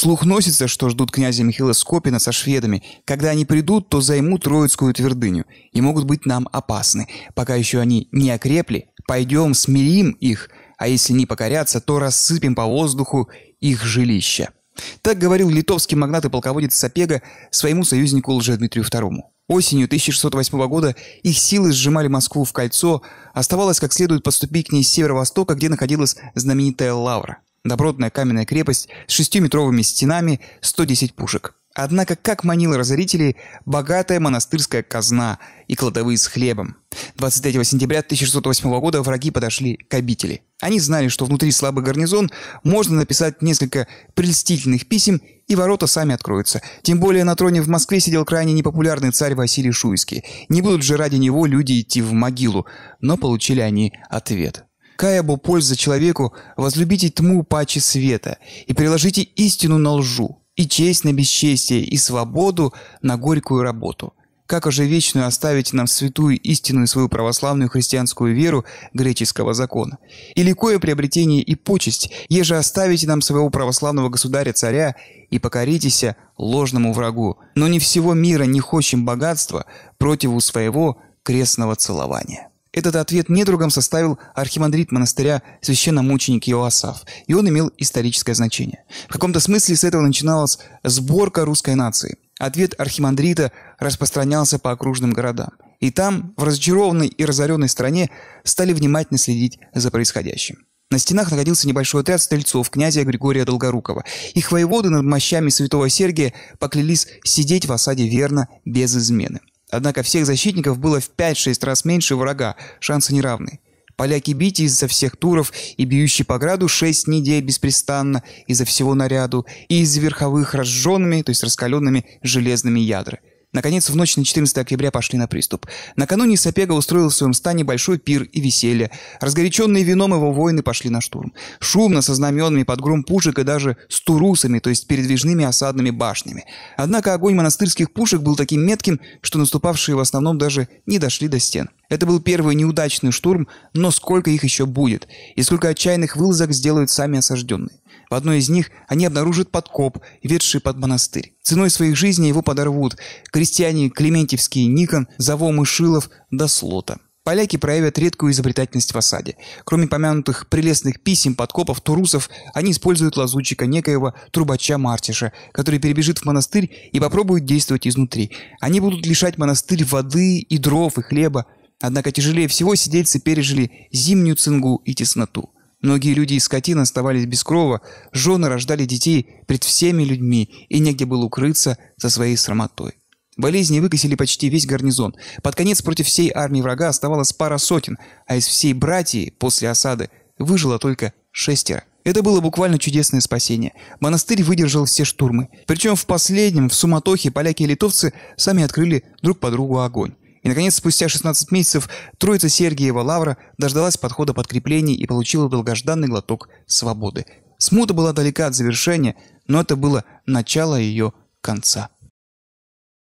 Слух носится, что ждут князя Михаила Скопина со шведами. Когда они придут, то займут Троицкую твердыню и могут быть нам опасны. Пока еще они не окрепли, пойдем смирим их, а если не покорятся, то рассыпем по воздуху их жилища. Так говорил литовский магнат и полководец Сапега своему союзнику Лжедмитрию II. Осенью 1608 года их силы сжимали Москву в кольцо, оставалось как следует поступить к ней с северо-востока, где находилась знаменитая Лавра – Добротная каменная крепость с шестиметровыми стенами, 110 пушек. Однако, как манила разорителей, богатая монастырская казна и кладовые с хлебом. 23 сентября 1608 года враги подошли к обители. Они знали, что внутри слабый гарнизон, можно написать несколько прельстительных писем, и ворота сами откроются. Тем более на троне в Москве сидел крайне непопулярный царь Василий Шуйский. Не будут же ради него люди идти в могилу. Но получили они ответ – какая бы польза человеку возлюбите тьму паче света и приложите истину на лжу, и честь на бесчестие, и свободу на горькую работу. Как уже вечную оставите нам святую истинную свою православную христианскую веру греческого закона? И ликое приобретение и почесть, еже оставите нам своего православного государя-царя и покоритесь ложному врагу, но не всего мира не хочем богатства противу своего крестного целования». Этот ответ недругом составил архимандрит монастыря священномученик Иоасаф, и он имел историческое значение. В каком-то смысле с этого начиналась сборка русской нации. Ответ архимандрита распространялся по окружным городам. И там, в разочарованной и разоренной стране, стали внимательно следить за происходящим. На стенах находился небольшой отряд стрельцов князя Григория Долгорукова. Их воеводы над мощами святого Сергия поклялись сидеть в осаде верно, без измены. Однако всех защитников было в 5-6 раз меньше врага, шансы неравны. Поляки бить из-за всех туров и бьющие по граду 6 недель беспрестанно из-за всего наряду и из верховых разжженными, то есть раскаленными железными ядрами. Наконец, в ночь на 14 октября пошли на приступ. Накануне Сапега устроил в своем стане большой пир и веселье. Разгоряченные вином его воины пошли на штурм. Шумно, со знаменами, под гром пушек и даже с турусами, то есть передвижными осадными башнями. Однако огонь монастырских пушек был таким метким, что наступавшие в основном даже не дошли до стен. Это был первый неудачный штурм, но сколько их еще будет? И сколько отчаянных вылазок сделают сами осажденные? В одной из них они обнаружат подкоп, ведший под монастырь. Ценой своих жизней его подорвут крестьяне Клементьевский, Никон, Завом и Шилов до Слота. Поляки проявят редкую изобретательность в осаде. Кроме помянутых прелестных писем, подкопов, турусов, они используют лазутчика некоего трубача Мартиша, который перебежит в монастырь и попробует действовать изнутри. Они будут лишать монастырь воды и дров и хлеба. Однако тяжелее всего сидельцы пережили зимнюю цингу и тесноту. Многие люди и скотина оставались без крова, жены рождали детей пред всеми людьми, и негде было укрыться за своей срамотой. Болезни выкосили почти весь гарнизон. Под конец против всей армии врага оставалось пара сотен, а из всей братьи после осады выжило только шестеро. Это было буквально чудесное спасение. Монастырь выдержал все штурмы. Причем в последнем, в суматохе, поляки и литовцы сами открыли друг по другу огонь. И, наконец, спустя 16 месяцев троица Сергиева Лавра дождалась подхода подкреплений и получила долгожданный глоток свободы. Смута была далека от завершения, но это было начало ее конца.